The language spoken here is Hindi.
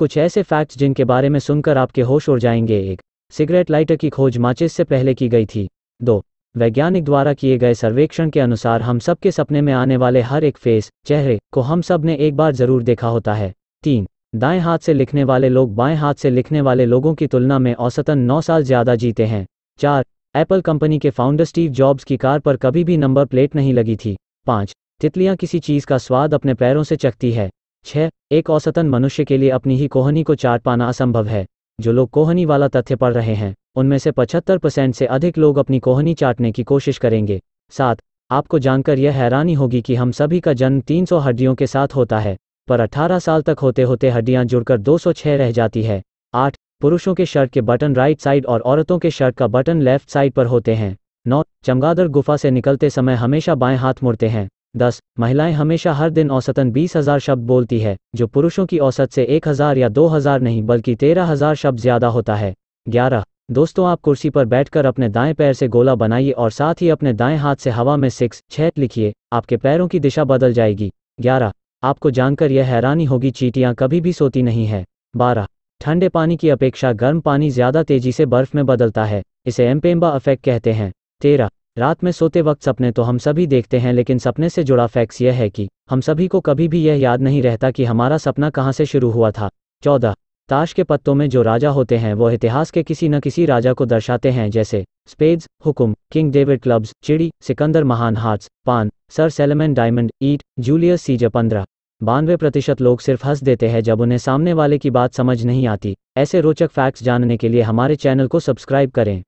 कुछ ऐसे फैक्ट्स जिनके बारे में सुनकर आपके होश उड़ जाएंगे एक सिगरेट लाइटर की खोज माचिस से पहले की गई थी दो वैज्ञानिक द्वारा किए गए सर्वेक्षण के अनुसार हम सब के सपने में आने वाले हर एक फेस चेहरे को हम सब ने एक बार जरूर देखा होता है तीन दाएं हाथ से लिखने वाले लोग बाएं हाथ से लिखने वाले लोगों की तुलना में औसतन नौ साल ज्यादा जीते हैं चार एप्पल कंपनी के फाउंडर स्टीव जॉब्स की कार पर कभी भी नंबर प्लेट नहीं लगी थी पाँच तितलियाँ किसी चीज़ का स्वाद अपने पैरों से चखती है छह एक औसतन मनुष्य के लिए अपनी ही कोहनी को चाट पाना असंभव है जो लोग कोहनी वाला तथ्य पढ़ रहे हैं उनमें से 75 परसेंट से अधिक लोग अपनी कोहनी चाटने की कोशिश करेंगे सात आपको जानकर यह हैरानी होगी कि हम सभी का जन्म 300 हड्डियों के साथ होता है पर 18 साल तक होते होते हड्डियां जुड़कर 206 रह जाती है आठ पुरुषों के शर्ट के बटन राइट साइड और औरतों के शर्ट का बटन लेफ्ट साइड पर होते हैं नौ चमगादड़ गुफा से निकलते समय हमेशा बाएं हाथ मुड़ते हैं दस महिलाएं हमेशा हर दिन औसतन बीस हजार शब्द बोलती है जो पुरुषों की औसत से एक हजार या दो हजार नहीं बल्कि तेरह हजार शब्द ज्यादा होता है ग्यारह दोस्तों आप कुर्सी पर बैठकर अपने दाएं पैर से गोला बनाइए और साथ ही अपने दाएं हाथ से हवा में सिक्स छह लिखिए आपके पैरों की दिशा बदल जाएगी ग्यारह आपको जानकर यह हैरानी होगी चीटियाँ कभी भी सोती नहीं है बारह ठंडे पानी की अपेक्षा गर्म पानी ज्यादा तेजी से बर्फ में बदलता है इसे एम्पेम्बा अफेक्ट कहते हैं तेरह रात में सोते वक्त सपने तो हम सभी देखते हैं लेकिन सपने से जुड़ा फैक्स यह है कि हम सभी को कभी भी यह याद नहीं रहता कि हमारा सपना कहाँ से शुरू हुआ था चौदह ताश के पत्तों में जो राजा होते हैं वो इतिहास के किसी न किसी राजा को दर्शाते हैं जैसे स्पेड्स हुकुम किंग डेविड क्लब्स चिड़ी सिकंदर महान हार्ट्स पान सर सेलेमन डायमंड ईट जूलियस सीजे पंद्रह बानवे प्रतिशत लोग सिर्फ हंस देते हैं जब उन्हें सामने वाले की बात समझ नहीं आती ऐसे रोचक फैक्ट्स जानने के लिए हमारे चैनल को सब्सक्राइब करें